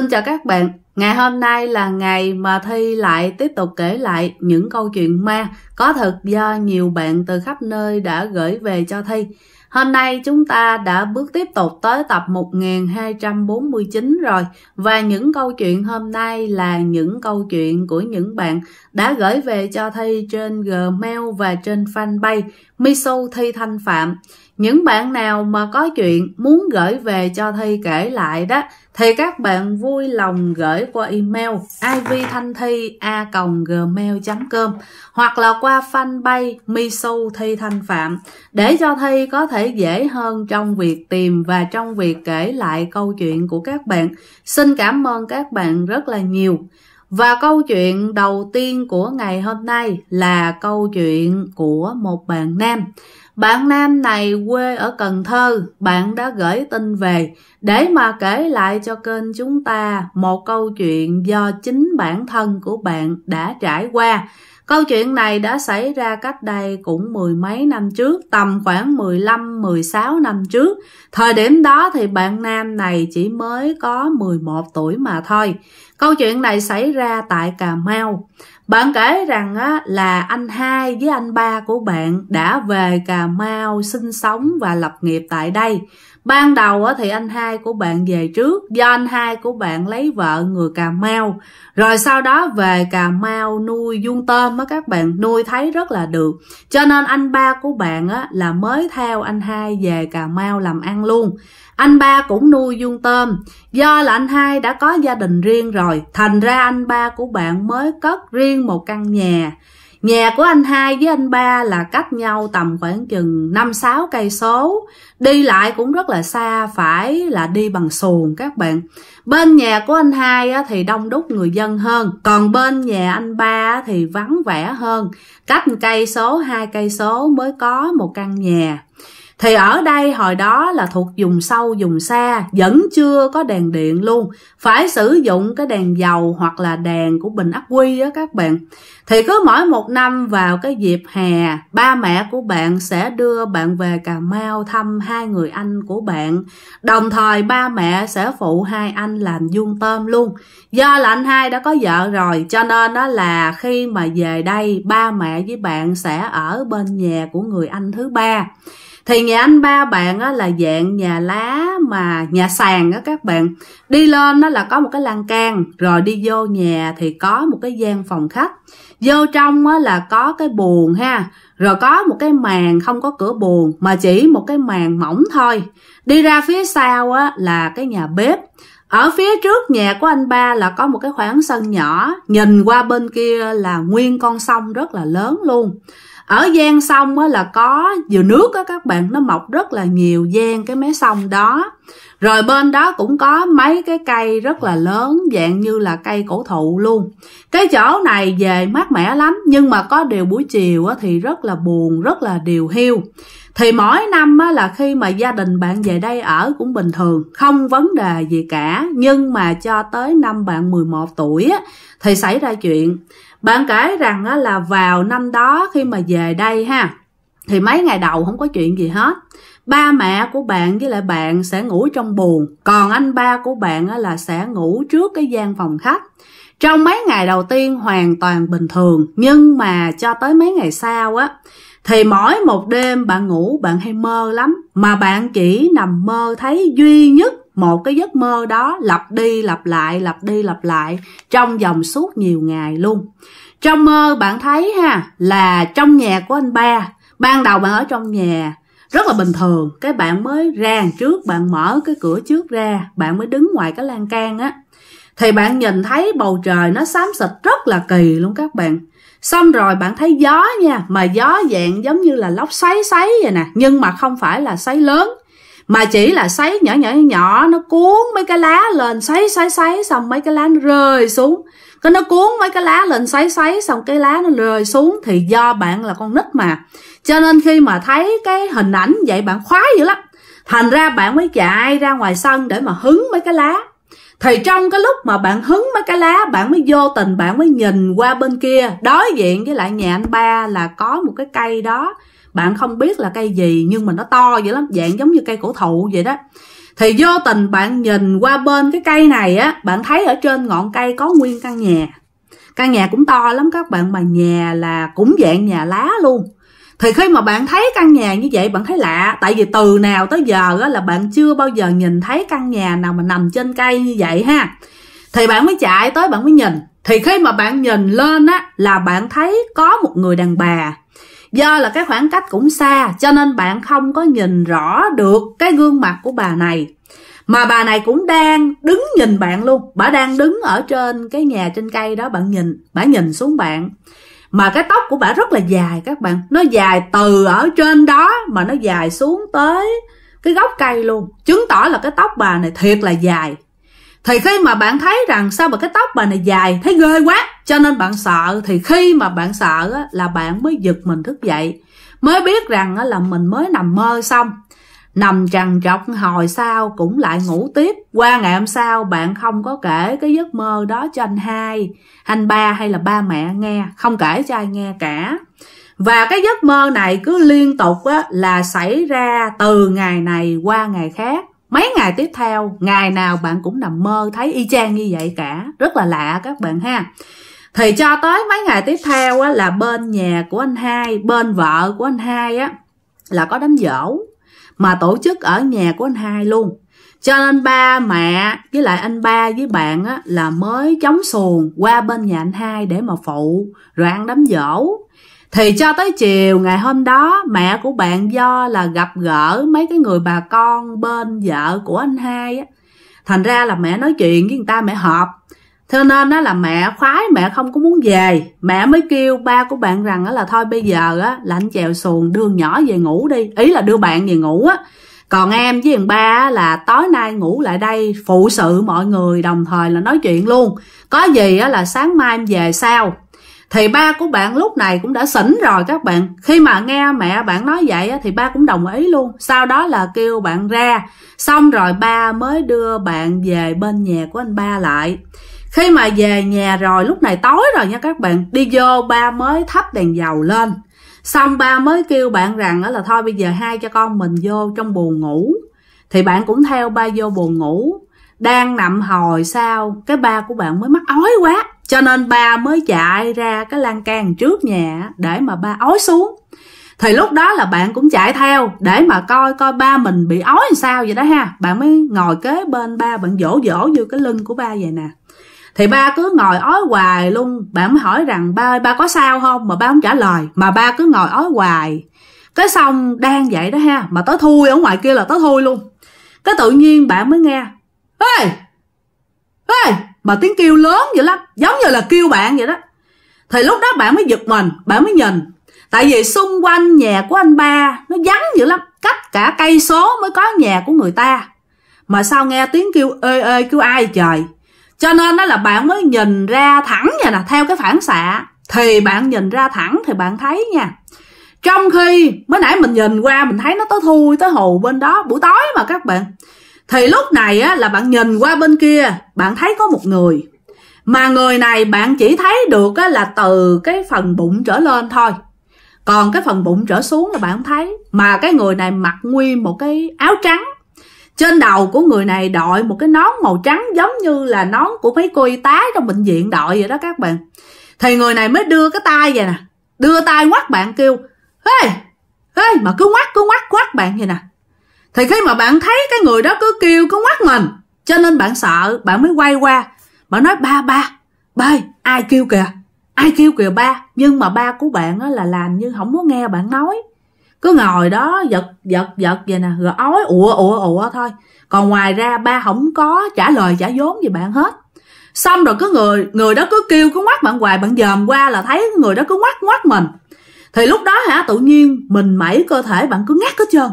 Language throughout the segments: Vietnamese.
Xin chào các bạn Ngày hôm nay là ngày mà Thi lại tiếp tục kể lại những câu chuyện ma có thật do nhiều bạn từ khắp nơi đã gửi về cho Thi. Hôm nay chúng ta đã bước tiếp tục tới tập 1249 rồi và những câu chuyện hôm nay là những câu chuyện của những bạn đã gửi về cho Thi trên Gmail và trên fanpage Misu Thi Thanh Phạm. Những bạn nào mà có chuyện muốn gửi về cho Thi kể lại đó thì các bạn vui lòng gửi qua email ivthanhthi@gmail.com hoặc là qua fanpage Miso Thi Thanh Phạm để cho Thi có thể dễ hơn trong việc tìm và trong việc kể lại câu chuyện của các bạn. Xin cảm ơn các bạn rất là nhiều. Và câu chuyện đầu tiên của ngày hôm nay là câu chuyện của một bạn nam. Bạn nam này quê ở Cần Thơ, bạn đã gửi tin về để mà kể lại cho kênh chúng ta một câu chuyện do chính bản thân của bạn đã trải qua Câu chuyện này đã xảy ra cách đây cũng mười mấy năm trước, tầm khoảng 15-16 năm trước. Thời điểm đó thì bạn nam này chỉ mới có 11 tuổi mà thôi. Câu chuyện này xảy ra tại Cà Mau. Bạn kể rằng á, là anh hai với anh ba của bạn đã về Cà Mau sinh sống và lập nghiệp tại đây ban đầu thì anh hai của bạn về trước do anh hai của bạn lấy vợ người cà mau rồi sau đó về cà mau nuôi vuông tôm á các bạn nuôi thấy rất là được cho nên anh ba của bạn á là mới theo anh hai về cà mau làm ăn luôn anh ba cũng nuôi vuông tôm do là anh hai đã có gia đình riêng rồi thành ra anh ba của bạn mới cất riêng một căn nhà Nhà của anh hai với anh ba là cách nhau tầm khoảng chừng năm sáu cây số. Đi lại cũng rất là xa, phải là đi bằng xuồng các bạn. Bên nhà của anh hai thì đông đúc người dân hơn, còn bên nhà anh ba thì vắng vẻ hơn. Cách cây số, hai cây số mới có một căn nhà thì ở đây hồi đó là thuộc vùng sâu vùng xa vẫn chưa có đèn điện luôn phải sử dụng cái đèn dầu hoặc là đèn của bình ắc quy á các bạn thì cứ mỗi một năm vào cái dịp hè ba mẹ của bạn sẽ đưa bạn về cà mau thăm hai người anh của bạn đồng thời ba mẹ sẽ phụ hai anh làm vuông tôm luôn do là anh hai đã có vợ rồi cho nên đó là khi mà về đây ba mẹ với bạn sẽ ở bên nhà của người anh thứ ba thì nhà anh ba bạn á, là dạng nhà lá mà nhà sàn á các bạn đi lên nó là có một cái lan can rồi đi vô nhà thì có một cái gian phòng khách vô trong á, là có cái buồn ha rồi có một cái màn không có cửa buồn mà chỉ một cái màn mỏng thôi đi ra phía sau á, là cái nhà bếp ở phía trước nhà của anh ba là có một cái khoảng sân nhỏ nhìn qua bên kia là nguyên con sông rất là lớn luôn ở gian sông á, là có dừa nước á, các bạn nó mọc rất là nhiều gian cái mé sông đó rồi bên đó cũng có mấy cái cây rất là lớn dạng như là cây cổ thụ luôn cái chỗ này về mát mẻ lắm nhưng mà có điều buổi chiều á, thì rất là buồn rất là điều hiu thì mỗi năm á, là khi mà gia đình bạn về đây ở cũng bình thường không vấn đề gì cả nhưng mà cho tới năm bạn 11 tuổi á, thì xảy ra chuyện bạn kể rằng là vào năm đó khi mà về đây ha thì mấy ngày đầu không có chuyện gì hết ba mẹ của bạn với lại bạn sẽ ngủ trong buồng còn anh ba của bạn là sẽ ngủ trước cái gian phòng khách trong mấy ngày đầu tiên hoàn toàn bình thường nhưng mà cho tới mấy ngày sau á thì mỗi một đêm bạn ngủ bạn hay mơ lắm mà bạn chỉ nằm mơ thấy duy nhất một cái giấc mơ đó lặp đi lặp lại lặp đi lặp lại trong vòng suốt nhiều ngày luôn trong mơ bạn thấy ha là trong nhà của anh ba ban đầu bạn ở trong nhà rất là bình thường cái bạn mới ra trước bạn mở cái cửa trước ra bạn mới đứng ngoài cái lan can á thì bạn nhìn thấy bầu trời nó xám xịt rất là kỳ luôn các bạn xong rồi bạn thấy gió nha mà gió dạng giống như là lốc xoáy xoáy vậy nè nhưng mà không phải là xoáy lớn mà chỉ là sấy nhỏ nhỏ nhỏ nó cuốn mấy cái lá lên sấy sấy sấy xong mấy cái lá nó rơi xuống cái nó cuốn mấy cái lá lên sấy sấy xong cái lá nó rơi xuống thì do bạn là con nít mà cho nên khi mà thấy cái hình ảnh vậy bạn khoái dữ lắm thành ra bạn mới chạy ra ngoài sân để mà hứng mấy cái lá thì trong cái lúc mà bạn hứng mấy cái lá bạn mới vô tình bạn mới nhìn qua bên kia đối diện với lại nhà anh ba là có một cái cây đó bạn không biết là cây gì nhưng mà nó to vậy lắm dạng giống như cây cổ thụ vậy đó thì vô tình bạn nhìn qua bên cái cây này á bạn thấy ở trên ngọn cây có nguyên căn nhà căn nhà cũng to lắm các bạn mà nhà là cũng dạng nhà lá luôn thì khi mà bạn thấy căn nhà như vậy bạn thấy lạ tại vì từ nào tới giờ á, là bạn chưa bao giờ nhìn thấy căn nhà nào mà nằm trên cây như vậy ha thì bạn mới chạy tới bạn mới nhìn thì khi mà bạn nhìn lên á là bạn thấy có một người đàn bà do là cái khoảng cách cũng xa cho nên bạn không có nhìn rõ được cái gương mặt của bà này mà bà này cũng đang đứng nhìn bạn luôn bà đang đứng ở trên cái nhà trên cây đó bạn nhìn bà nhìn xuống bạn mà cái tóc của bà rất là dài các bạn nó dài từ ở trên đó mà nó dài xuống tới cái gốc cây luôn chứng tỏ là cái tóc bà này thiệt là dài thì khi mà bạn thấy rằng sao mà cái tóc bà này dài thấy ghê quá cho nên bạn sợ thì khi mà bạn sợ là bạn mới giật mình thức dậy mới biết rằng là mình mới nằm mơ xong nằm trằn trọc hồi sau cũng lại ngủ tiếp qua ngày hôm sau bạn không có kể cái giấc mơ đó cho anh hai anh ba hay là ba mẹ nghe không kể cho ai nghe cả và cái giấc mơ này cứ liên tục á, là xảy ra từ ngày này qua ngày khác mấy ngày tiếp theo ngày nào bạn cũng nằm mơ thấy y chang như vậy cả rất là lạ các bạn ha thì cho tới mấy ngày tiếp theo á, là bên nhà của anh hai bên vợ của anh hai á là có đám dỗ mà tổ chức ở nhà của anh hai luôn cho nên ba mẹ với lại anh ba với bạn á, là mới chống xuồng qua bên nhà anh hai để mà phụ rồi ăn đám dỗ thì cho tới chiều ngày hôm đó mẹ của bạn Do là gặp gỡ mấy cái người bà con bên vợ của anh hai á. Thành ra là mẹ nói chuyện với người ta mẹ họp Thế nên á, là mẹ khoái mẹ không có muốn về Mẹ mới kêu ba của bạn rằng á, là thôi bây giờ á, là anh chèo xuồng đưa nhỏ về ngủ đi Ý là đưa bạn về ngủ á Còn em với thằng ba á, là tối nay ngủ lại đây phụ sự mọi người đồng thời là nói chuyện luôn Có gì á, là sáng mai em về sao thì ba của bạn lúc này cũng đã sỉnh rồi các bạn khi mà nghe mẹ bạn nói vậy thì ba cũng đồng ý luôn sau đó là kêu bạn ra xong rồi ba mới đưa bạn về bên nhà của anh ba lại khi mà về nhà rồi lúc này tối rồi nha các bạn đi vô ba mới thắp đèn dầu lên xong ba mới kêu bạn rằng là thôi bây giờ hai cho con mình vô trong buồn ngủ thì bạn cũng theo ba vô buồn ngủ đang nằm hồi sao cái ba của bạn mới mắc ói quá cho nên ba mới chạy ra cái lan can trước nhà để mà ba ói xuống thì lúc đó là bạn cũng chạy theo để mà coi coi ba mình bị ói làm sao vậy đó ha bạn mới ngồi kế bên ba bạn dỗ dỗ vô cái lưng của ba vậy nè thì ba cứ ngồi ói hoài luôn bạn mới hỏi rằng ba ơi ba có sao không mà ba không trả lời mà ba cứ ngồi ói hoài cái xong đang vậy đó ha mà tới thui ở ngoài kia là tới thui luôn cái tự nhiên bạn mới nghe Ê! Ê! mà tiếng kêu lớn dữ lắm, giống như là kêu bạn vậy đó. Thì lúc đó bạn mới giật mình, bạn mới nhìn. Tại vì xung quanh nhà của anh ba nó vắng dữ lắm, cách cả cây số mới có nhà của người ta. Mà sao nghe tiếng kêu ê ê kêu ai trời. Cho nên đó là bạn mới nhìn ra thẳng vậy nè, theo cái phản xạ. Thì bạn nhìn ra thẳng thì bạn thấy nha. Trong khi mới nãy mình nhìn qua mình thấy nó tới thui tới hồ bên đó buổi tối mà các bạn thì lúc này á, là bạn nhìn qua bên kia, bạn thấy có một người. Mà người này bạn chỉ thấy được á, là từ cái phần bụng trở lên thôi. Còn cái phần bụng trở xuống là bạn không thấy. Mà cái người này mặc nguyên một cái áo trắng. Trên đầu của người này đội một cái nón màu trắng giống như là nón của mấy cô y tá trong bệnh viện đội vậy đó các bạn. Thì người này mới đưa cái tay vậy nè. Đưa tay quát bạn kêu. Ê, hey, ê hey, mà cứ quát cứ quát quát bạn vậy nè thì khi mà bạn thấy cái người đó cứ kêu cứ quát mình Cho nên bạn sợ bạn mới quay qua Bạn nói ba ba Ba ai kêu kìa Ai kêu kìa ba Nhưng mà ba của bạn là làm như không có nghe bạn nói Cứ ngồi đó giật giật giật vậy nè Rồi ói ủa ủa ủa thôi Còn ngoài ra ba không có trả lời trả vốn gì bạn hết Xong rồi cứ người người đó cứ kêu cứ ngoắt bạn hoài Bạn dòm qua là thấy người đó cứ ngoắt ngoắt mình Thì lúc đó hả tự nhiên mình mẩy cơ thể bạn cứ ngắt hết trơn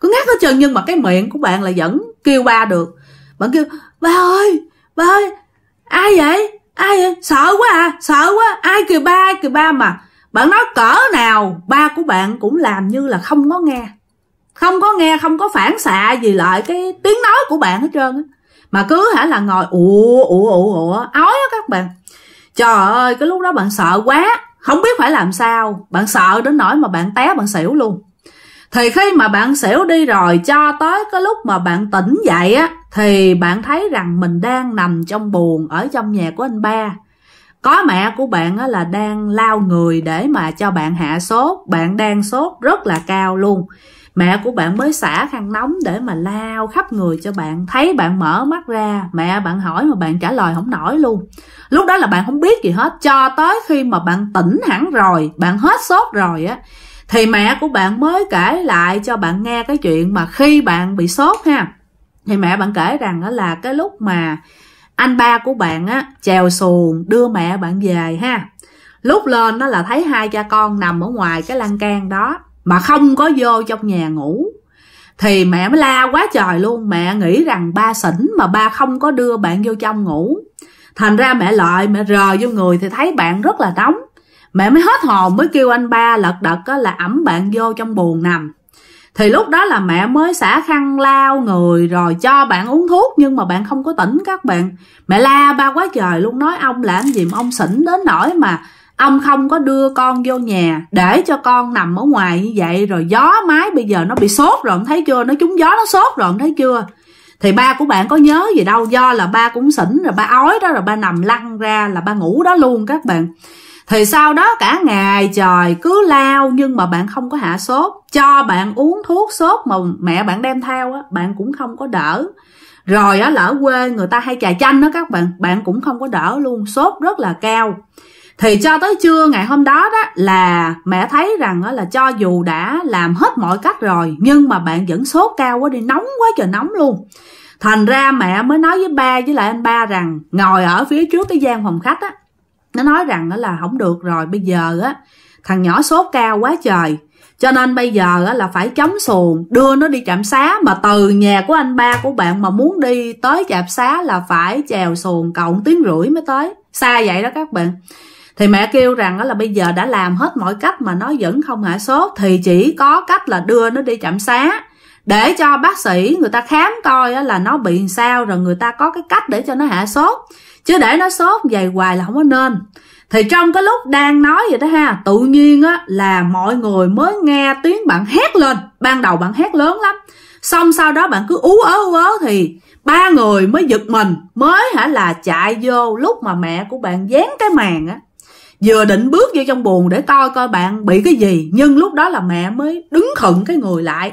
cứ ngắt hết trơn nhưng mà cái miệng của bạn là vẫn kêu ba được bạn kêu ba ơi ba ơi ai vậy ai vậy sợ quá à sợ quá ai kêu ba ai kêu ba mà bạn nói cỡ nào ba của bạn cũng làm như là không có nghe không có nghe không có phản xạ gì lại cái tiếng nói của bạn hết trơn á mà cứ hả là ngồi ủa ủa ủa ủa ói á các bạn trời ơi cái lúc đó bạn sợ quá không biết phải làm sao bạn sợ đến nỗi mà bạn té bạn xỉu luôn thì khi mà bạn xỉu đi rồi cho tới cái lúc mà bạn tỉnh dậy á thì bạn thấy rằng mình đang nằm trong buồn ở trong nhà của anh ba. Có mẹ của bạn á là đang lao người để mà cho bạn hạ sốt, bạn đang sốt rất là cao luôn. Mẹ của bạn mới xả khăn nóng để mà lao khắp người cho bạn Thấy bạn mở mắt ra Mẹ bạn hỏi mà bạn trả lời không nổi luôn Lúc đó là bạn không biết gì hết Cho tới khi mà bạn tỉnh hẳn rồi Bạn hết sốt rồi á thì mẹ của bạn mới kể lại cho bạn nghe cái chuyện mà khi bạn bị sốt ha thì mẹ bạn kể rằng đó là cái lúc mà anh ba của bạn á chèo xuồng đưa mẹ bạn về ha lúc lên nó là thấy hai cha con nằm ở ngoài cái lan can đó mà không có vô trong nhà ngủ thì mẹ mới la quá trời luôn mẹ nghĩ rằng ba xỉn mà ba không có đưa bạn vô trong ngủ thành ra mẹ lợi mẹ rờ vô người thì thấy bạn rất là nóng mẹ mới hết hồn mới kêu anh ba lật đật á, là ẩm bạn vô trong buồn nằm thì lúc đó là mẹ mới xả khăn lao người rồi cho bạn uống thuốc nhưng mà bạn không có tỉnh các bạn mẹ la ba quá trời luôn nói ông làm gì mà ông xỉn đến nỗi mà ông không có đưa con vô nhà để cho con nằm ở ngoài như vậy rồi gió mái bây giờ nó bị sốt rồi ông thấy chưa nó trúng gió nó sốt rồi ông thấy chưa thì ba của bạn có nhớ gì đâu do là ba cũng xỉn rồi ba ói đó rồi ba nằm lăn ra là ba ngủ đó luôn các bạn thì sau đó cả ngày trời cứ lao nhưng mà bạn không có hạ sốt. Cho bạn uống thuốc sốt mà mẹ bạn đem theo á, bạn cũng không có đỡ. Rồi á lỡ quê người ta hay trà chanh đó các bạn, bạn cũng không có đỡ luôn, sốt rất là cao. Thì cho tới trưa ngày hôm đó đó là mẹ thấy rằng là cho dù đã làm hết mọi cách rồi nhưng mà bạn vẫn sốt cao quá đi, nóng quá trời nóng luôn. Thành ra mẹ mới nói với ba với lại anh ba rằng ngồi ở phía trước cái gian phòng khách á nó nói rằng là không được rồi bây giờ á thằng nhỏ sốt cao quá trời cho nên bây giờ là phải chống xuồng đưa nó đi trạm xá mà từ nhà của anh ba của bạn mà muốn đi tới trạm xá là phải chèo xuồng cộng tiếng rưỡi mới tới xa vậy đó các bạn thì mẹ kêu rằng là bây giờ đã làm hết mọi cách mà nó vẫn không hạ sốt thì chỉ có cách là đưa nó đi trạm xá để cho bác sĩ người ta khám coi là nó bị sao rồi người ta có cái cách để cho nó hạ sốt chứ để nó sốt vậy hoài là không có nên thì trong cái lúc đang nói vậy đó ha tự nhiên á là mọi người mới nghe tiếng bạn hét lên ban đầu bạn hét lớn lắm xong sau đó bạn cứ ú ớ ú ớ thì ba người mới giật mình mới hả là chạy vô lúc mà mẹ của bạn dán cái màn á vừa định bước vô trong buồn để coi coi bạn bị cái gì nhưng lúc đó là mẹ mới đứng khựng cái người lại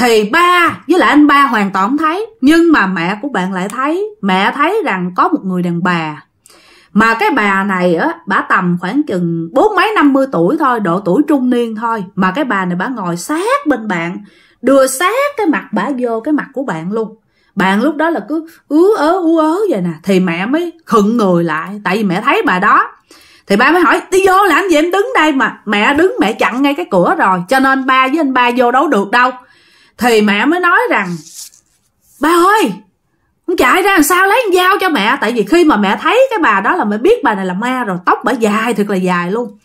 thì ba với lại anh ba hoàn toàn không thấy nhưng mà mẹ của bạn lại thấy mẹ thấy rằng có một người đàn bà mà cái bà này á bà tầm khoảng chừng bốn mấy năm mươi tuổi thôi độ tuổi trung niên thôi mà cái bà này bà ngồi sát bên bạn đưa sát cái mặt bà vô cái mặt của bạn luôn bạn lúc đó là cứ ứ ớ ú ớ vậy nè thì mẹ mới khựng người lại tại vì mẹ thấy bà đó thì ba mới hỏi đi vô làm gì em đứng đây mà mẹ đứng mẹ chặn ngay cái cửa rồi cho nên ba với anh ba vô đâu được đâu thì mẹ mới nói rằng ba ơi con chạy ra làm sao lấy con dao cho mẹ tại vì khi mà mẹ thấy cái bà đó là mẹ biết bà này là ma rồi tóc bà dài thật là dài luôn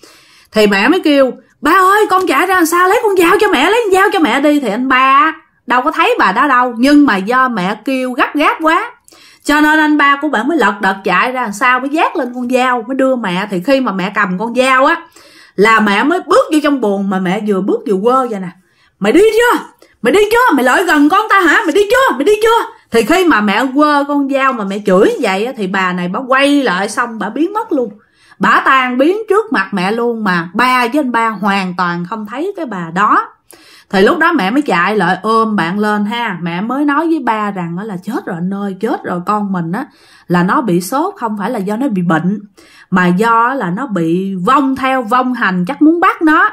thì mẹ mới kêu ba ơi con chạy ra làm sao lấy con dao cho mẹ lấy con dao cho mẹ đi thì anh ba đâu có thấy bà đó đâu nhưng mà do mẹ kêu gấp gáp quá cho nên anh ba của bạn mới lật đật chạy ra làm sao mới dát lên con dao mới đưa mẹ thì khi mà mẹ cầm con dao á là mẹ mới bước vô trong buồn mà mẹ vừa bước vừa quơ vậy nè mày đi chưa mày đi chưa mày lợi gần con ta hả mày đi chưa mày đi chưa thì khi mà mẹ quơ con dao mà mẹ chửi vậy thì bà này bà quay lại xong bà biến mất luôn bà tan biến trước mặt mẹ luôn mà ba với anh ba hoàn toàn không thấy cái bà đó thì lúc đó mẹ mới chạy lại ôm bạn lên ha mẹ mới nói với ba rằng là chết rồi anh ơi chết rồi con mình á là nó bị sốt không phải là do nó bị bệnh mà do là nó bị vong theo vong hành chắc muốn bắt nó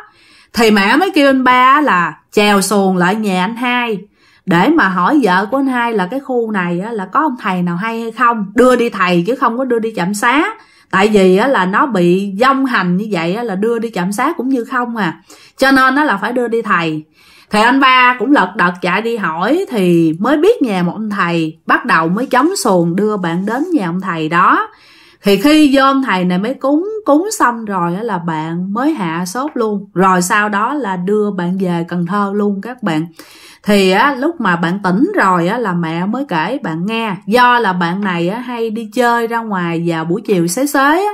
thì mẹ mới kêu anh ba là chèo xuồng lại nhà anh hai để mà hỏi vợ của anh hai là cái khu này á, là có ông thầy nào hay hay không đưa đi thầy chứ không có đưa đi chậm xá tại vì á, là nó bị dông hành như vậy á, là đưa đi chậm xá cũng như không à cho nên nó là phải đưa đi thầy thì anh ba cũng lật đật chạy đi hỏi thì mới biết nhà một ông thầy bắt đầu mới chống xuồng đưa bạn đến nhà ông thầy đó thì khi dôm thầy này mới cúng cúng xong rồi là bạn mới hạ sốt luôn rồi sau đó là đưa bạn về cần thơ luôn các bạn thì á, lúc mà bạn tỉnh rồi á, là mẹ mới kể bạn nghe do là bạn này á, hay đi chơi ra ngoài vào buổi chiều xế xế á.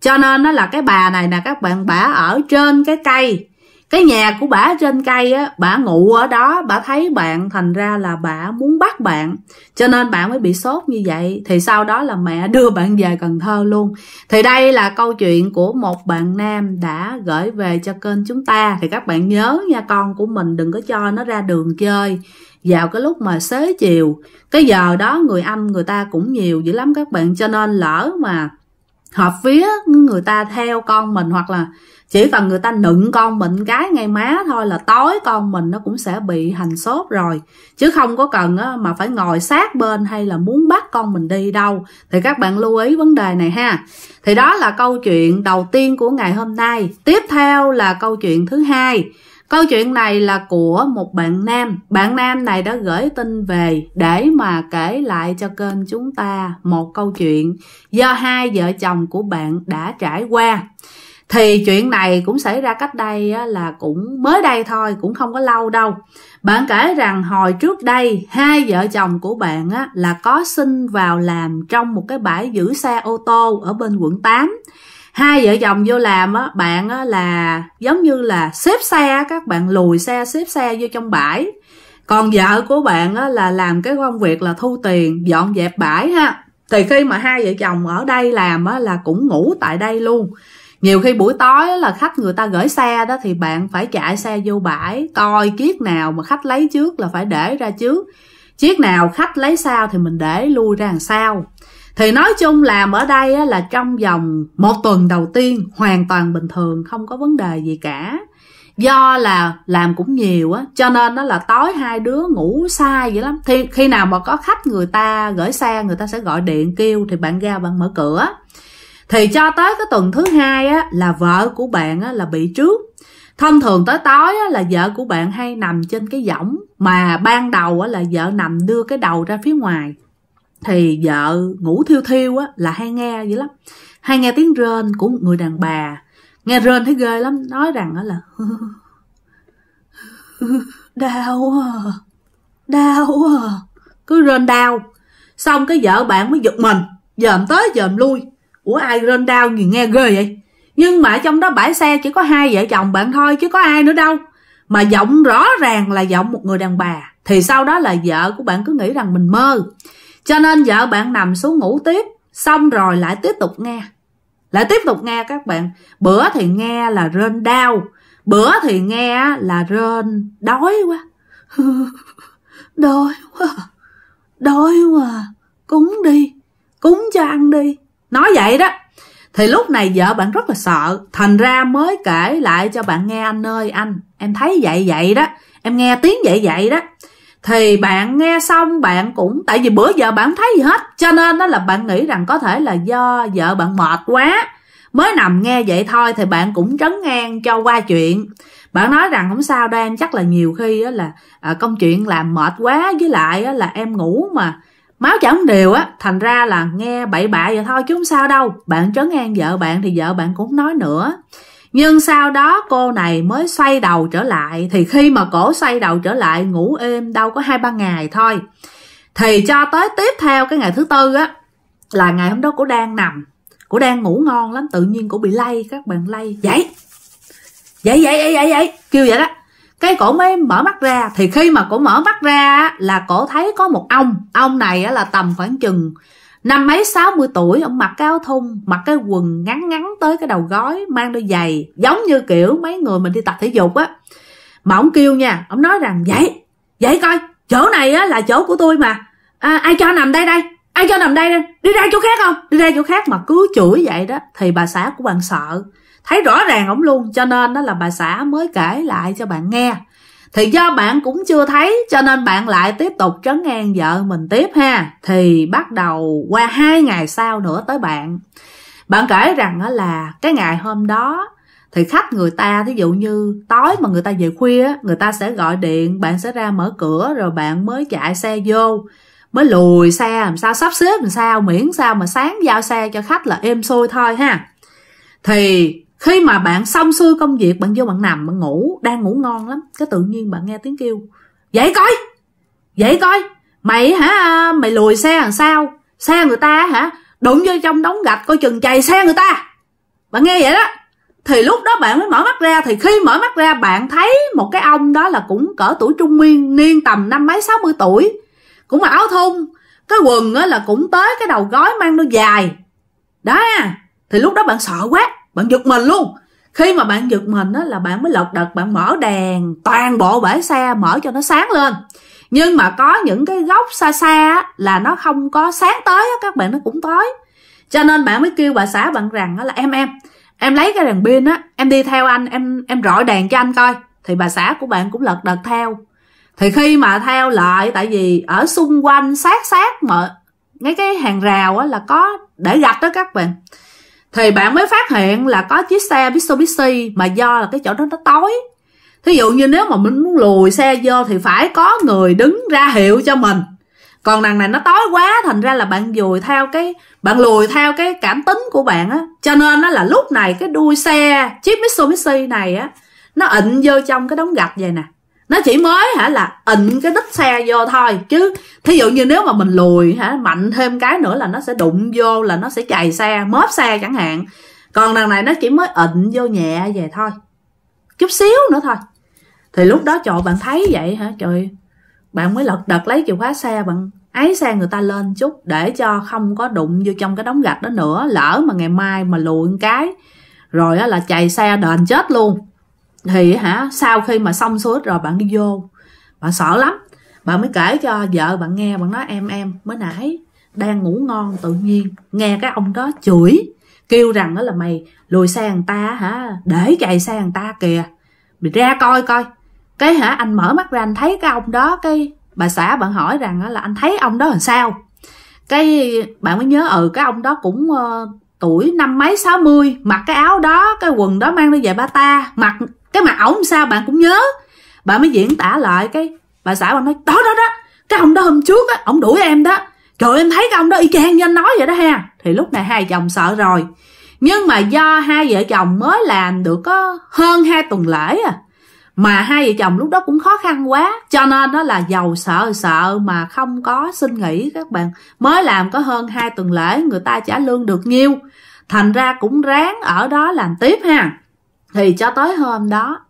cho nên nó là cái bà này nè các bạn bả ở trên cái cây cái nhà của bà trên cây á bà ngủ ở đó bà thấy bạn thành ra là bà muốn bắt bạn cho nên bạn mới bị sốt như vậy thì sau đó là mẹ đưa bạn về cần thơ luôn thì đây là câu chuyện của một bạn nam đã gửi về cho kênh chúng ta thì các bạn nhớ nha con của mình đừng có cho nó ra đường chơi vào cái lúc mà xế chiều cái giờ đó người anh người ta cũng nhiều dữ lắm các bạn cho nên lỡ mà hợp phía người ta theo con mình hoặc là chỉ cần người ta nựng con mình cái ngay má thôi là tối con mình nó cũng sẽ bị hành sốt rồi chứ không có cần mà phải ngồi sát bên hay là muốn bắt con mình đi đâu thì các bạn lưu ý vấn đề này ha thì đó là câu chuyện đầu tiên của ngày hôm nay tiếp theo là câu chuyện thứ hai Câu chuyện này là của một bạn nam. Bạn nam này đã gửi tin về để mà kể lại cho kênh chúng ta một câu chuyện do hai vợ chồng của bạn đã trải qua. Thì chuyện này cũng xảy ra cách đây là cũng mới đây thôi, cũng không có lâu đâu. Bạn kể rằng hồi trước đây hai vợ chồng của bạn là có xin vào làm trong một cái bãi giữ xe ô tô ở bên quận 8 hai vợ chồng vô làm á bạn á là giống như là xếp xe các bạn lùi xe xếp xe vô trong bãi còn vợ của bạn á là làm cái công việc là thu tiền dọn dẹp bãi ha thì khi mà hai vợ chồng ở đây làm á là cũng ngủ tại đây luôn nhiều khi buổi tối là khách người ta gửi xe đó thì bạn phải chạy xe vô bãi coi chiếc nào mà khách lấy trước là phải để ra trước chiếc nào khách lấy sau thì mình để lui ra đằng sau thì nói chung làm ở đây là trong vòng một tuần đầu tiên hoàn toàn bình thường không có vấn đề gì cả do là làm cũng nhiều á cho nên nó là tối hai đứa ngủ sai vậy lắm thì khi nào mà có khách người ta gửi xe người ta sẽ gọi điện kêu thì bạn ra bạn mở cửa thì cho tới cái tuần thứ hai á là vợ của bạn á là bị trước thông thường tới tối á, là vợ của bạn hay nằm trên cái võng mà ban đầu á, là vợ nằm đưa cái đầu ra phía ngoài thì vợ ngủ thiêu thiêu á là hay nghe dữ lắm hay nghe tiếng rên của một người đàn bà nghe rên thấy ghê lắm nói rằng á là đau à đau à cứ rên đau xong cái vợ bạn mới giật mình dòm tới dòm lui ủa ai rên đau gì nghe ghê vậy nhưng mà trong đó bãi xe chỉ có hai vợ chồng bạn thôi chứ có ai nữa đâu mà giọng rõ ràng là giọng một người đàn bà thì sau đó là vợ của bạn cứ nghĩ rằng mình mơ cho nên vợ bạn nằm xuống ngủ tiếp, xong rồi lại tiếp tục nghe. Lại tiếp tục nghe các bạn, bữa thì nghe là rên đau, bữa thì nghe là rên đói quá. đói quá, đói quá, cúng đi, cúng cho ăn đi. Nói vậy đó, thì lúc này vợ bạn rất là sợ thành ra mới kể lại cho bạn nghe anh ơi anh em thấy vậy vậy đó em nghe tiếng vậy vậy đó thì bạn nghe xong bạn cũng tại vì bữa giờ bạn thấy gì hết cho nên đó là bạn nghĩ rằng có thể là do vợ bạn mệt quá mới nằm nghe vậy thôi thì bạn cũng trấn ngang cho qua chuyện bạn nói rằng không sao đâu em chắc là nhiều khi á là à, công chuyện làm mệt quá với lại á, là em ngủ mà máu chẳng đều á thành ra là nghe bậy bạ vậy thôi chứ không sao đâu bạn trấn ngang vợ bạn thì vợ bạn cũng nói nữa nhưng sau đó cô này mới xoay đầu trở lại thì khi mà cổ xoay đầu trở lại ngủ êm đâu có hai ba ngày thôi thì cho tới tiếp theo cái ngày thứ tư á là ngày hôm đó cổ đang nằm cổ đang ngủ ngon lắm tự nhiên cổ bị lay các bạn lay dậy dậy dậy dậy dậy dậy kêu vậy đó cái cổ mới mở mắt ra thì khi mà cổ mở mắt ra là cổ thấy có một ông ông này là tầm khoảng chừng Năm mấy 60 tuổi ông mặc cái áo thun Mặc cái quần ngắn ngắn tới cái đầu gói Mang đôi giày Giống như kiểu mấy người mình đi tập thể dục á Mà ông kêu nha Ông nói rằng vậy Vậy coi chỗ này á là chỗ của tôi mà à, Ai cho nằm đây đây Ai cho nằm đây đây Đi ra chỗ khác không Đi ra chỗ khác mà cứ chửi vậy đó Thì bà xã của bạn sợ Thấy rõ ràng ổng luôn Cho nên đó là bà xã mới kể lại cho bạn nghe thì do bạn cũng chưa thấy cho nên bạn lại tiếp tục trấn ngang vợ mình tiếp ha thì bắt đầu qua hai ngày sau nữa tới bạn bạn kể rằng là cái ngày hôm đó thì khách người ta thí dụ như tối mà người ta về khuya người ta sẽ gọi điện bạn sẽ ra mở cửa rồi bạn mới chạy xe vô mới lùi xe làm sao sắp xếp làm sao miễn sao mà sáng giao xe cho khách là êm xuôi thôi ha thì khi mà bạn xong xuôi công việc bạn vô bạn nằm bạn ngủ đang ngủ ngon lắm cái tự nhiên bạn nghe tiếng kêu dậy coi dậy coi mày hả mày lùi xe làm sao xe người ta hả đụng vô trong đống gạch coi chừng chày xe người ta bạn nghe vậy đó thì lúc đó bạn mới mở mắt ra thì khi mở mắt ra bạn thấy một cái ông đó là cũng cỡ tuổi trung niên niên tầm năm mấy 60 tuổi cũng mặc áo thun cái quần là cũng tới cái đầu gói mang nó dài đó thì lúc đó bạn sợ quá bạn giật mình luôn khi mà bạn giật mình á là bạn mới lật đật bạn mở đèn toàn bộ bãi xe mở cho nó sáng lên nhưng mà có những cái góc xa xa á, là nó không có sáng tới á, các bạn nó cũng tối cho nên bạn mới kêu bà xã bạn rằng á, là em em em lấy cái đèn pin á em đi theo anh em em rọi đèn cho anh coi thì bà xã của bạn cũng lật đật theo thì khi mà theo lại tại vì ở xung quanh sát sát mà ngay cái hàng rào á là có để gạch đó các bạn thì bạn mới phát hiện là có chiếc xe Mitsubishi mà do là cái chỗ đó nó tối thí dụ như nếu mà mình muốn lùi xe vô thì phải có người đứng ra hiệu cho mình còn đằng này nó tối quá thành ra là bạn dùi theo cái bạn lùi theo cái cảm tính của bạn á cho nên nó là lúc này cái đuôi xe chiếc Mitsubishi này á nó ịnh vô trong cái đống gạch vậy nè nó chỉ mới hả là ịnh cái đít xe vô thôi chứ thí dụ như nếu mà mình lùi hả mạnh thêm cái nữa là nó sẽ đụng vô là nó sẽ chạy xe mớp xe chẳng hạn còn đằng này nó chỉ mới ịnh vô nhẹ về thôi chút xíu nữa thôi thì lúc đó trời bạn thấy vậy hả trời bạn mới lật đật lấy chìa khóa xe bạn ấy xe người ta lên chút để cho không có đụng vô trong cái đống gạch đó nữa lỡ mà ngày mai mà lùi cái rồi là chạy xe đền chết luôn thì hả sau khi mà xong số rồi bạn đi vô bạn sợ lắm bạn mới kể cho vợ bạn nghe bạn nói em em mới nãy đang ngủ ngon tự nhiên nghe cái ông đó chửi kêu rằng đó là mày lùi xe người ta hả để chạy xe người ta kìa mày ra coi coi cái hả anh mở mắt ra anh thấy cái ông đó cái bà xã bạn hỏi rằng là anh thấy ông đó làm sao cái bạn mới nhớ ừ cái ông đó cũng uh, tuổi năm mấy sáu mươi mặc cái áo đó cái quần đó mang đi về ba ta mặc cái mặt ổng sao bạn cũng nhớ bà mới diễn tả lại cái bà xã bà nói đó đó đó cái ông đó hôm trước á ổng đuổi em đó trời em thấy cái ông đó y chang như anh nói vậy đó ha thì lúc này hai chồng sợ rồi nhưng mà do hai vợ chồng mới làm được có hơn hai tuần lễ à mà hai vợ chồng lúc đó cũng khó khăn quá cho nên đó là giàu sợ sợ mà không có xin nghỉ các bạn mới làm có hơn hai tuần lễ người ta trả lương được nhiêu thành ra cũng ráng ở đó làm tiếp ha thì cho tới hôm đó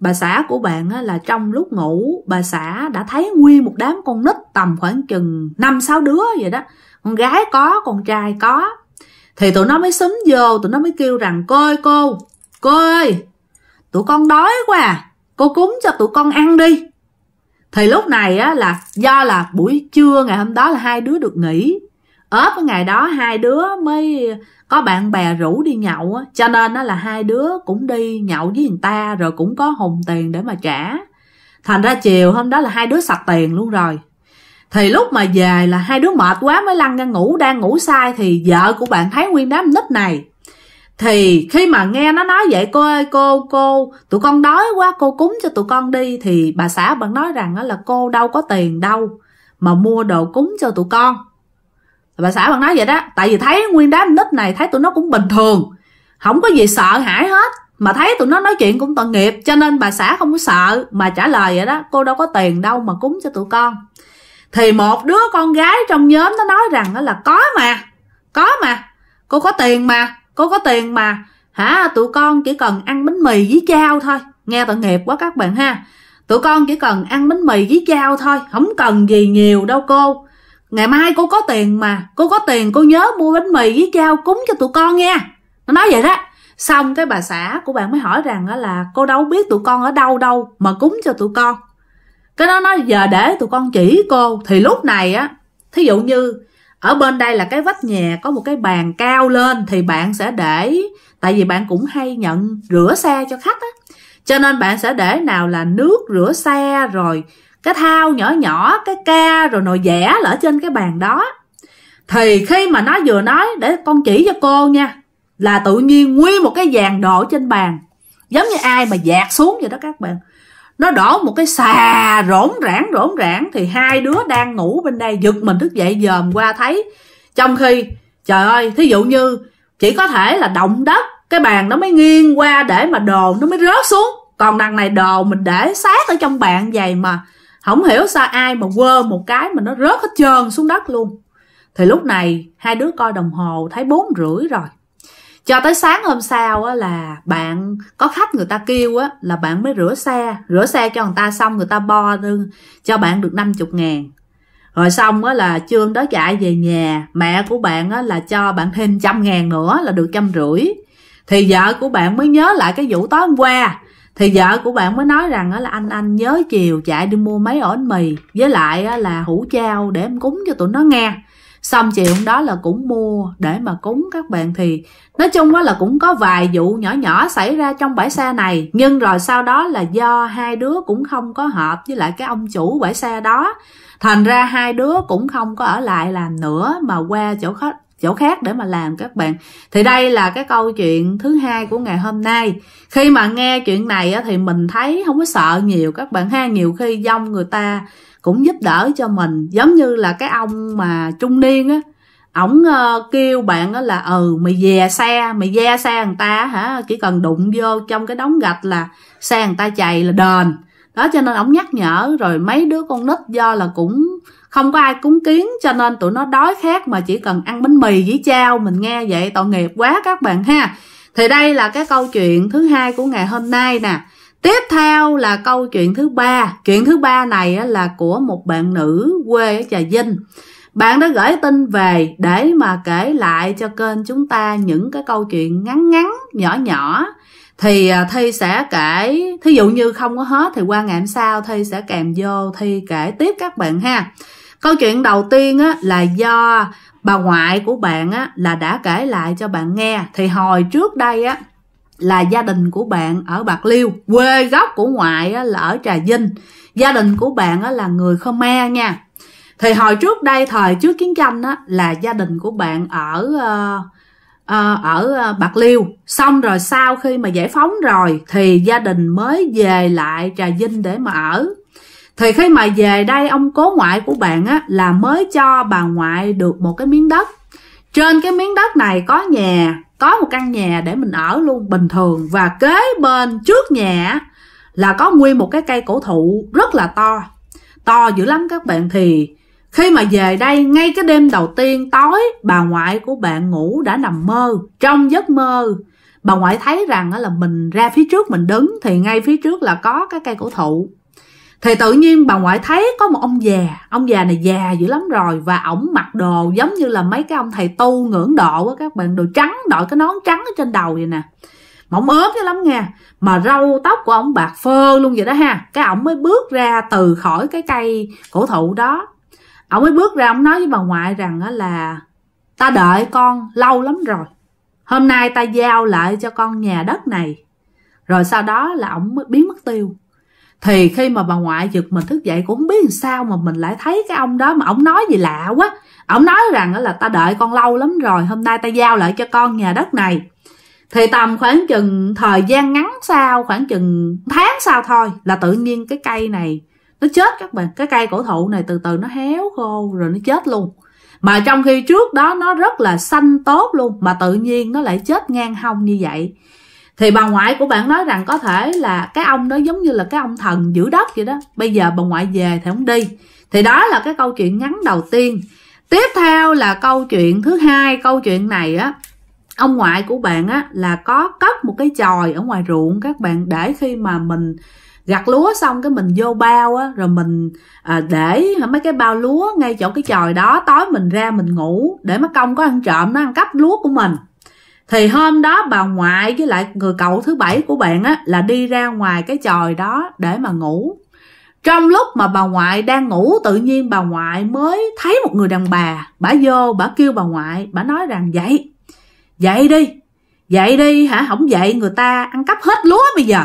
bà xã của bạn là trong lúc ngủ bà xã đã thấy nguyên một đám con nít tầm khoảng chừng năm sáu đứa vậy đó con gái có con trai có thì tụi nó mới xúm vô tụi nó mới kêu rằng cô ơi cô cô ơi tụi con đói quá à. cô cúng cho tụi con ăn đi thì lúc này á, là do là buổi trưa ngày hôm đó là hai đứa được nghỉ ở cái ngày đó hai đứa mới có bạn bè rủ đi nhậu á cho nên nó là hai đứa cũng đi nhậu với người ta rồi cũng có hùng tiền để mà trả thành ra chiều hôm đó là hai đứa sạch tiền luôn rồi thì lúc mà về là hai đứa mệt quá mới lăn ra ngủ đang ngủ sai thì vợ của bạn thấy nguyên đám nít này thì khi mà nghe nó nói vậy cô ơi cô cô tụi con đói quá cô cúng cho tụi con đi thì bà xã bạn nói rằng là cô đâu có tiền đâu mà mua đồ cúng cho tụi con bà xã bạn nói vậy đó tại vì thấy nguyên đám nít này thấy tụi nó cũng bình thường không có gì sợ hãi hết mà thấy tụi nó nói chuyện cũng tội nghiệp cho nên bà xã không có sợ mà trả lời vậy đó cô đâu có tiền đâu mà cúng cho tụi con thì một đứa con gái trong nhóm nó nói rằng đó là có mà có mà cô có tiền mà cô có tiền mà hả tụi con chỉ cần ăn bánh mì với chao thôi nghe tội nghiệp quá các bạn ha tụi con chỉ cần ăn bánh mì với chao thôi không cần gì nhiều đâu cô ngày mai cô có tiền mà cô có tiền cô nhớ mua bánh mì với chao cúng cho tụi con nha nó nói vậy đó xong cái bà xã của bạn mới hỏi rằng là cô đâu biết tụi con ở đâu đâu mà cúng cho tụi con cái nó nói giờ để tụi con chỉ cô thì lúc này á thí dụ như ở bên đây là cái vách nhà có một cái bàn cao lên thì bạn sẽ để tại vì bạn cũng hay nhận rửa xe cho khách á cho nên bạn sẽ để nào là nước rửa xe rồi cái thao nhỏ nhỏ cái ca rồi nồi vẽ lỡ trên cái bàn đó thì khi mà nó vừa nói để con chỉ cho cô nha là tự nhiên nguyên một cái dàn đổ trên bàn giống như ai mà dạt xuống vậy đó các bạn nó đổ một cái xà rỗn rãng rỗn rãng thì hai đứa đang ngủ bên đây giật mình thức dậy dòm qua thấy trong khi trời ơi thí dụ như chỉ có thể là động đất cái bàn nó mới nghiêng qua để mà đồ nó mới rớt xuống còn đằng này đồ mình để sát ở trong bàn vậy mà không hiểu sao ai mà quơ một cái mà nó rớt hết trơn xuống đất luôn thì lúc này hai đứa coi đồng hồ thấy bốn rưỡi rồi cho tới sáng hôm sau á, là bạn có khách người ta kêu á, là bạn mới rửa xe rửa xe cho người ta xong người ta bo cho bạn được 50 ngàn rồi xong á, là trương đó chạy về nhà mẹ của bạn á, là cho bạn thêm trăm ngàn nữa là được trăm rưỡi thì vợ của bạn mới nhớ lại cái vụ tối hôm qua thì vợ của bạn mới nói rằng là anh anh nhớ chiều chạy đi mua mấy ổ bánh mì với lại là hủ chao để em cúng cho tụi nó nghe xong chiều hôm đó là cũng mua để mà cúng các bạn thì nói chung là cũng có vài vụ nhỏ nhỏ xảy ra trong bãi xe này nhưng rồi sau đó là do hai đứa cũng không có hợp với lại cái ông chủ bãi xe đó thành ra hai đứa cũng không có ở lại làm nữa mà qua chỗ khách chỗ khác để mà làm các bạn thì đây là cái câu chuyện thứ hai của ngày hôm nay khi mà nghe chuyện này thì mình thấy không có sợ nhiều các bạn ha nhiều khi dông người ta cũng giúp đỡ cho mình giống như là cái ông mà trung niên á ổng ờ, kêu bạn đó là ừ mày về xe mày ve xe người ta hả chỉ cần đụng vô trong cái đống gạch là xe người ta chạy là đền đó cho nên ổng nhắc nhở rồi mấy đứa con nít do là cũng không có ai cúng kiến cho nên tụi nó đói khát mà chỉ cần ăn bánh mì với chao mình nghe vậy tội nghiệp quá các bạn ha thì đây là cái câu chuyện thứ hai của ngày hôm nay nè tiếp theo là câu chuyện thứ ba chuyện thứ ba này là của một bạn nữ quê ở trà vinh bạn đã gửi tin về để mà kể lại cho kênh chúng ta những cái câu chuyện ngắn ngắn nhỏ nhỏ thì à, thi sẽ kể thí dụ như không có hết thì qua ngày hôm sau thi sẽ kèm vô thi kể tiếp các bạn ha câu chuyện đầu tiên á, là do bà ngoại của bạn á, là đã kể lại cho bạn nghe thì hồi trước đây á, là gia đình của bạn ở bạc liêu quê gốc của ngoại á, là ở trà vinh gia đình của bạn á, là người khmer nha thì hồi trước đây thời trước chiến tranh á, là gia đình của bạn ở uh, ở ờ, Bạc Liêu xong rồi sau khi mà giải phóng rồi thì gia đình mới về lại Trà Vinh để mà ở thì khi mà về đây ông cố ngoại của bạn á là mới cho bà ngoại được một cái miếng đất trên cái miếng đất này có nhà có một căn nhà để mình ở luôn bình thường và kế bên trước nhà là có nguyên một cái cây cổ thụ rất là to to dữ lắm các bạn thì khi mà về đây ngay cái đêm đầu tiên tối bà ngoại của bạn ngủ đã nằm mơ trong giấc mơ bà ngoại thấy rằng là mình ra phía trước mình đứng thì ngay phía trước là có cái cây cổ thụ thì tự nhiên bà ngoại thấy có một ông già ông già này già dữ lắm rồi và ổng mặc đồ giống như là mấy cái ông thầy tu ngưỡng độ á các bạn đồ trắng đội cái nón trắng ở trên đầu vậy nè mà ổng dữ lắm nha mà râu tóc của ổng bạc phơ luôn vậy đó ha cái ổng mới bước ra từ khỏi cái cây cổ thụ đó ổng mới bước ra ổng nói với bà ngoại rằng á là ta đợi con lâu lắm rồi hôm nay ta giao lại cho con nhà đất này rồi sau đó là ổng biến mất tiêu thì khi mà bà ngoại giật mình thức dậy cũng biết sao mà mình lại thấy cái ông đó mà ông nói gì lạ quá ông nói rằng là ta đợi con lâu lắm rồi hôm nay ta giao lại cho con nhà đất này thì tầm khoảng chừng thời gian ngắn sau khoảng chừng tháng sau thôi là tự nhiên cái cây này nó chết các bạn cái cây cổ thụ này từ từ nó héo khô rồi nó chết luôn mà trong khi trước đó nó rất là xanh tốt luôn mà tự nhiên nó lại chết ngang hông như vậy thì bà ngoại của bạn nói rằng có thể là cái ông đó giống như là cái ông thần giữ đất vậy đó bây giờ bà ngoại về thì ông đi thì đó là cái câu chuyện ngắn đầu tiên tiếp theo là câu chuyện thứ hai câu chuyện này á ông ngoại của bạn á là có cất một cái chòi ở ngoài ruộng các bạn để khi mà mình gặt lúa xong cái mình vô bao á rồi mình à, để mấy cái bao lúa ngay chỗ cái chòi đó tối mình ra mình ngủ để mấy công có ăn trộm nó ăn cắp lúa của mình thì hôm đó bà ngoại với lại người cậu thứ bảy của bạn á là đi ra ngoài cái chòi đó để mà ngủ trong lúc mà bà ngoại đang ngủ tự nhiên bà ngoại mới thấy một người đàn bà bà vô bà kêu bà ngoại bà nói rằng dậy dậy đi dậy đi hả không dậy người ta ăn cắp hết lúa bây giờ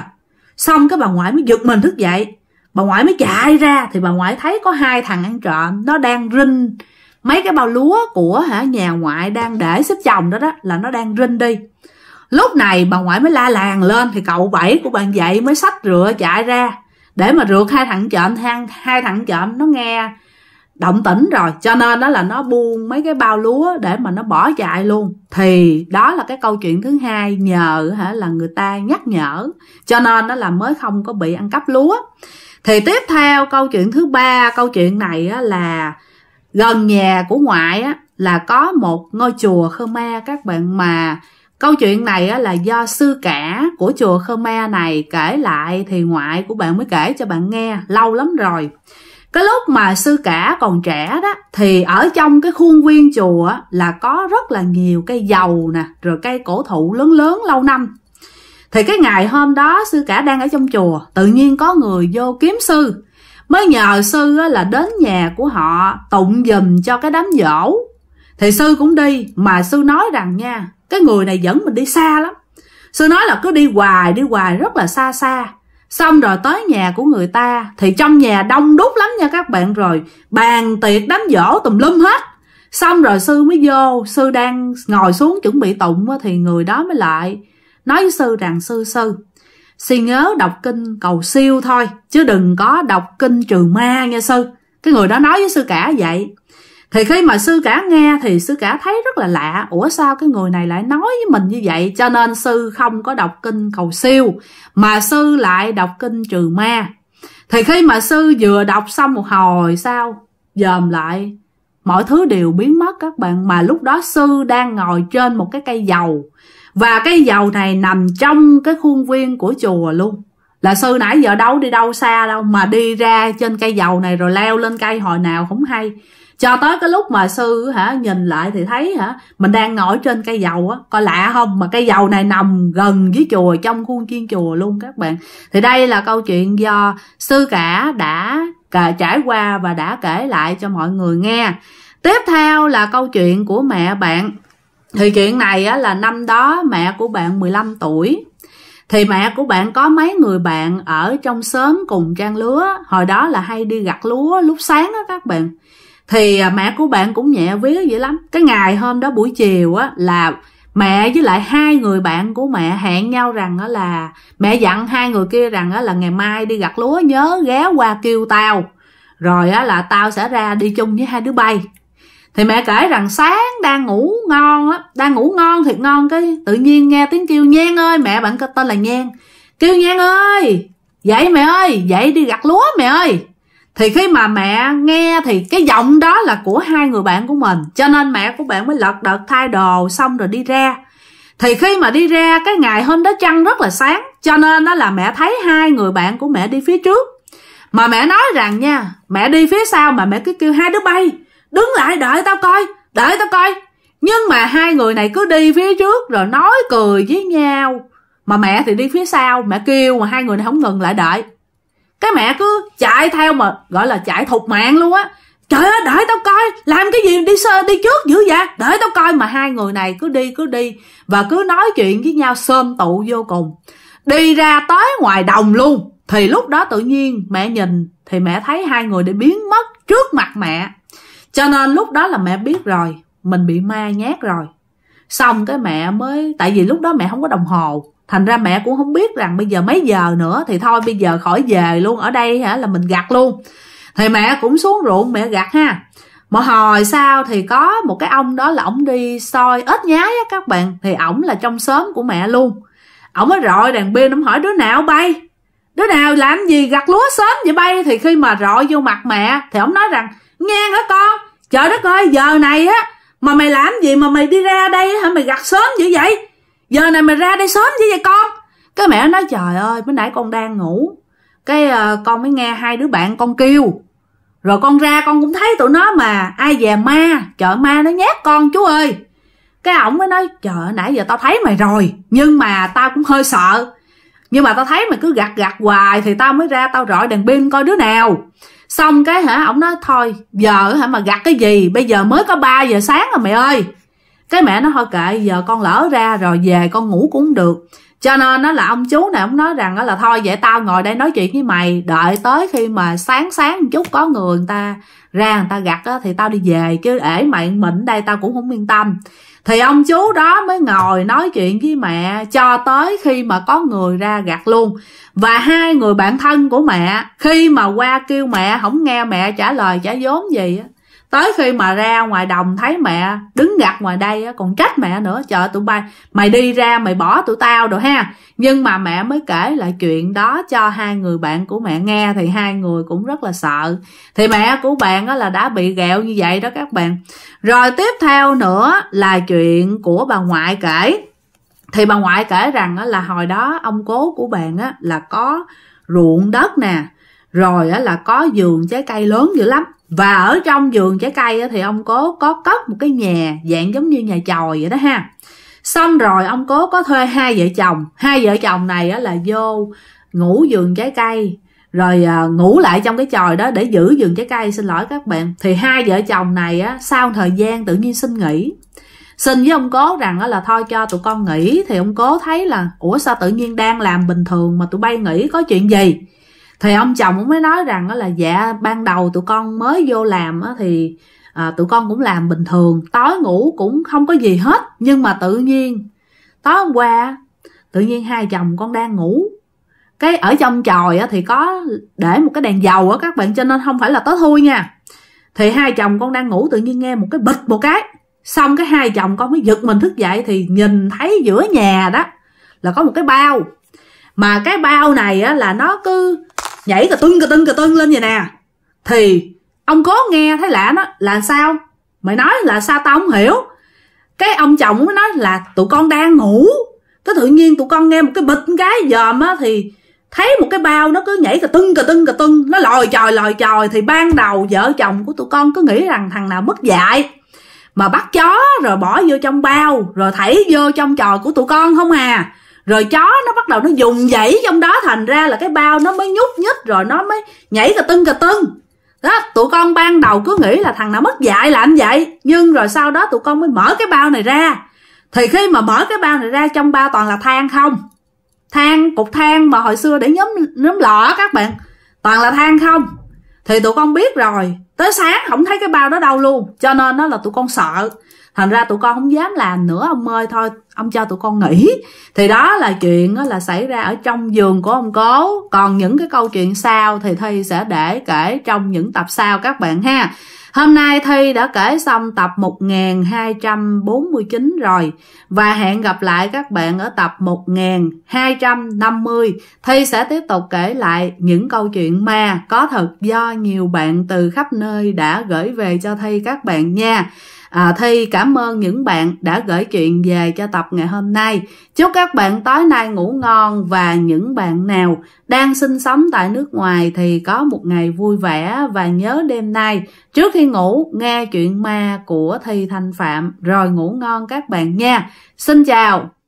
xong cái bà ngoại mới giật mình thức dậy bà ngoại mới chạy ra thì bà ngoại thấy có hai thằng ăn trộm nó đang rinh mấy cái bao lúa của hả nhà ngoại đang để xếp chồng đó đó là nó đang rinh đi lúc này bà ngoại mới la làng lên thì cậu bảy của bạn dậy mới xách rửa chạy ra để mà rượt hai thằng trộm hang hai thằng trộm nó nghe động tĩnh rồi cho nên đó là nó buông mấy cái bao lúa để mà nó bỏ chạy luôn thì đó là cái câu chuyện thứ hai nhờ hả là người ta nhắc nhở cho nên đó là mới không có bị ăn cắp lúa thì tiếp theo câu chuyện thứ ba câu chuyện này á, là gần nhà của ngoại á là có một ngôi chùa Khmer các bạn mà câu chuyện này á, là do sư cả của chùa Khmer này kể lại thì ngoại của bạn mới kể cho bạn nghe lâu lắm rồi cái lúc mà sư cả còn trẻ đó thì ở trong cái khuôn viên chùa là có rất là nhiều cây dầu nè rồi cây cổ thụ lớn lớn lâu năm thì cái ngày hôm đó sư cả đang ở trong chùa tự nhiên có người vô kiếm sư mới nhờ sư là đến nhà của họ tụng dùm cho cái đám dỗ thì sư cũng đi mà sư nói rằng nha cái người này dẫn mình đi xa lắm sư nói là cứ đi hoài đi hoài rất là xa xa xong rồi tới nhà của người ta thì trong nhà đông đúc lắm nha các bạn rồi bàn tiệc đám dỗ tùm lum hết xong rồi sư mới vô sư đang ngồi xuống chuẩn bị tụng thì người đó mới lại nói với sư rằng sư sư Sư nhớ đọc kinh cầu siêu thôi, chứ đừng có đọc kinh trừ ma nha sư. Cái người đó nói với sư cả vậy. Thì khi mà sư cả nghe thì sư cả thấy rất là lạ, ủa sao cái người này lại nói với mình như vậy? Cho nên sư không có đọc kinh cầu siêu, mà sư lại đọc kinh trừ ma. Thì khi mà sư vừa đọc xong một hồi sao, dòm lại, mọi thứ đều biến mất các bạn. Mà lúc đó sư đang ngồi trên một cái cây dầu, và cái dầu này nằm trong cái khuôn viên của chùa luôn là sư nãy giờ đâu đi đâu xa đâu mà đi ra trên cây dầu này rồi leo lên cây hồi nào cũng hay cho tới cái lúc mà sư hả nhìn lại thì thấy hả mình đang ngồi trên cây dầu á coi lạ không mà cây dầu này nằm gần với chùa trong khuôn viên chùa luôn các bạn thì đây là câu chuyện do sư cả đã cả trải qua và đã kể lại cho mọi người nghe tiếp theo là câu chuyện của mẹ bạn thì chuyện này á, là năm đó mẹ của bạn 15 tuổi thì mẹ của bạn có mấy người bạn ở trong xóm cùng trang lúa hồi đó là hay đi gặt lúa lúc sáng á các bạn thì à, mẹ của bạn cũng nhẹ vía dữ lắm cái ngày hôm đó buổi chiều á là mẹ với lại hai người bạn của mẹ hẹn nhau rằng đó là mẹ dặn hai người kia rằng đó là ngày mai đi gặt lúa nhớ ghé qua kêu tao rồi á là tao sẽ ra đi chung với hai đứa bay thì mẹ kể rằng sáng đang ngủ ngon á đang ngủ ngon thiệt ngon cái tự nhiên nghe tiếng kêu nhan ơi mẹ bạn tên là nhan kêu nhan ơi dậy mẹ ơi dậy đi gặt lúa mẹ ơi thì khi mà mẹ nghe thì cái giọng đó là của hai người bạn của mình cho nên mẹ của bạn mới lật đật thay đồ xong rồi đi ra thì khi mà đi ra cái ngày hôm đó trăng rất là sáng cho nên đó là mẹ thấy hai người bạn của mẹ đi phía trước mà mẹ nói rằng nha mẹ đi phía sau mà mẹ cứ kêu hai đứa bay đứng lại đợi tao coi đợi tao coi nhưng mà hai người này cứ đi phía trước rồi nói cười với nhau mà mẹ thì đi phía sau mẹ kêu mà hai người này không ngừng lại đợi cái mẹ cứ chạy theo mà gọi là chạy thục mạng luôn á trời ơi đợi tao coi làm cái gì đi sơ đi trước dữ vậy đợi tao coi mà hai người này cứ đi cứ đi và cứ nói chuyện với nhau sơm tụ vô cùng đi ra tới ngoài đồng luôn thì lúc đó tự nhiên mẹ nhìn thì mẹ thấy hai người đã biến mất trước mặt mẹ cho nên lúc đó là mẹ biết rồi mình bị ma nhát rồi xong cái mẹ mới tại vì lúc đó mẹ không có đồng hồ thành ra mẹ cũng không biết rằng bây giờ mấy giờ nữa thì thôi bây giờ khỏi về luôn ở đây hả là mình gặt luôn thì mẹ cũng xuống ruộng mẹ gặt ha một hồi sau thì có một cái ông đó là ổng đi soi ếch nhái á các bạn thì ổng là trong xóm của mẹ luôn ổng mới rọi đàn pin ổng hỏi đứa nào bay đứa nào làm gì gặt lúa sớm vậy bay thì khi mà rọi vô mặt mẹ thì ổng nói rằng nghe hả con trời đất ơi giờ này á mà mày làm gì mà mày đi ra đây hả mày gặt sớm dữ vậy giờ này mày ra đây sớm dữ vậy con cái mẹ nói trời ơi bữa nãy con đang ngủ cái uh, con mới nghe hai đứa bạn con kêu rồi con ra con cũng thấy tụi nó mà ai về ma chợ ma nó nhát con chú ơi cái ổng mới nói trời nãy giờ tao thấy mày rồi nhưng mà tao cũng hơi sợ nhưng mà tao thấy mày cứ gặt gặt hoài thì tao mới ra tao rọi đèn pin coi đứa nào xong cái hả ổng nói thôi giờ hả mà gặt cái gì bây giờ mới có 3 giờ sáng rồi mẹ ơi cái mẹ nó thôi kệ giờ con lỡ ra rồi về con ngủ cũng được cho nên nó là ông chú này ông nói rằng là thôi vậy tao ngồi đây nói chuyện với mày đợi tới khi mà sáng sáng một chút có người người ta ra người ta gặt á, thì tao đi về chứ ể mày mình đây tao cũng không yên tâm thì ông chú đó mới ngồi nói chuyện với mẹ cho tới khi mà có người ra gặt luôn và hai người bạn thân của mẹ khi mà qua kêu mẹ không nghe mẹ trả lời trả vốn gì á tới khi mà ra ngoài đồng thấy mẹ đứng gặt ngoài đây còn trách mẹ nữa chờ tụi bay mày đi ra mày bỏ tụi tao rồi ha nhưng mà mẹ mới kể lại chuyện đó cho hai người bạn của mẹ nghe thì hai người cũng rất là sợ thì mẹ của bạn là đã bị ghẹo như vậy đó các bạn rồi tiếp theo nữa là chuyện của bà ngoại kể thì bà ngoại kể rằng là hồi đó ông cố của bạn là có ruộng đất nè rồi là có vườn trái cây lớn dữ lắm và ở trong vườn trái cây thì ông cố có cất một cái nhà dạng giống như nhà chòi vậy đó ha xong rồi ông cố có thuê hai vợ chồng hai vợ chồng này là vô ngủ vườn trái cây rồi à, ngủ lại trong cái chòi đó để giữ vườn trái cây xin lỗi các bạn thì hai vợ chồng này á sau thời gian tự nhiên xin nghỉ xin với ông cố rằng là thôi cho tụi con nghỉ thì ông cố thấy là ủa sao tự nhiên đang làm bình thường mà tụi bay nghỉ có chuyện gì thì ông chồng cũng mới nói rằng đó là dạ ban đầu tụi con mới vô làm thì à, tụi con cũng làm bình thường tối ngủ cũng không có gì hết nhưng mà tự nhiên tối hôm qua tự nhiên hai chồng con đang ngủ cái ở trong chòi thì có để một cái đèn dầu á các bạn cho nên không phải là tối thui nha thì hai chồng con đang ngủ tự nhiên nghe một cái bịch một cái xong cái hai chồng con mới giật mình thức dậy thì nhìn thấy giữa nhà đó là có một cái bao mà cái bao này á, là nó cứ nhảy cà tưng cà tưng cà tưng lên vậy nè thì ông cố nghe thấy lạ nó là sao mày nói là sao tao không hiểu cái ông chồng mới nói là tụi con đang ngủ cái tự nhiên tụi con nghe một cái bịch cái dòm á thì thấy một cái bao nó cứ nhảy cà tưng cà tưng cà tưng nó lòi chòi lòi chòi thì ban đầu vợ chồng của tụi con cứ nghĩ rằng thằng nào mất dạy mà bắt chó rồi bỏ vô trong bao rồi thảy vô trong trò của tụi con không à rồi chó nó bắt đầu nó dùng dãy trong đó thành ra là cái bao nó mới nhúc nhích rồi nó mới nhảy cà tưng cà tưng đó tụi con ban đầu cứ nghĩ là thằng nào mất dạy là anh vậy nhưng rồi sau đó tụi con mới mở cái bao này ra thì khi mà mở cái bao này ra trong bao toàn là than không than cục than mà hồi xưa để nhóm nhóm lọ các bạn toàn là than không thì tụi con biết rồi tới sáng không thấy cái bao đó đâu luôn cho nên nó là tụi con sợ thành ra tụi con không dám làm nữa ông ơi thôi ông cho tụi con nghỉ thì đó là chuyện là xảy ra ở trong giường của ông cố còn những cái câu chuyện sau thì thi sẽ để kể trong những tập sau các bạn ha Hôm nay Thi đã kể xong tập 1249 rồi và hẹn gặp lại các bạn ở tập 1250. Thi sẽ tiếp tục kể lại những câu chuyện ma có thật do nhiều bạn từ khắp nơi đã gửi về cho Thi các bạn nha. À, Thi cảm ơn những bạn đã gửi chuyện về cho tập ngày hôm nay. Chúc các bạn tối nay ngủ ngon và những bạn nào đang sinh sống tại nước ngoài thì có một ngày vui vẻ và nhớ đêm nay trước khi ngủ nghe chuyện ma của Thi Thanh Phạm rồi ngủ ngon các bạn nha. Xin chào!